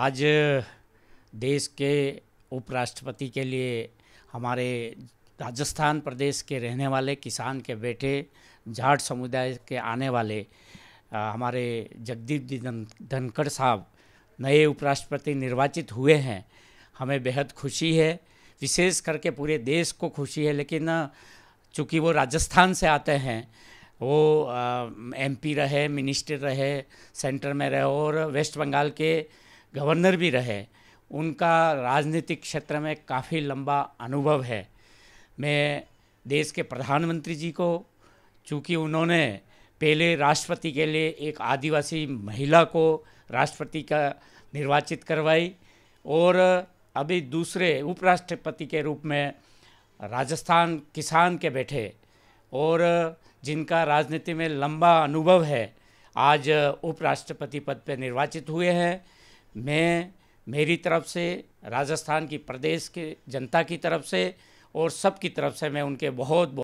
आज देश के उपराष्ट्रपति के लिए हमारे राजस्थान प्रदेश के रहने वाले किसान के बेटे जाट समुदाय के आने वाले आ, हमारे जगदीप जी धन धनखड़ साहब नए उपराष्ट्रपति निर्वाचित हुए हैं हमें बेहद खुशी है विशेष करके पूरे देश को खुशी है लेकिन चूँकि वो राजस्थान से आते हैं वो एमपी रहे मिनिस्टर रहे सेंटर में रहे और वेस्ट बंगाल के गवर्नर भी रहे उनका राजनीतिक क्षेत्र में काफ़ी लंबा अनुभव है मैं देश के प्रधानमंत्री जी को चूँकि उन्होंने पहले राष्ट्रपति के लिए एक आदिवासी महिला को राष्ट्रपति का निर्वाचित करवाई और अभी दूसरे उपराष्ट्रपति के रूप में राजस्थान किसान के बैठे और जिनका राजनीति में लंबा अनुभव है आज उपराष्ट्रपति पद पर निर्वाचित हुए हैं मैं मेरी तरफ से राजस्थान की प्रदेश के जनता की तरफ से और सबकी तरफ से मैं उनके बहुत बहुत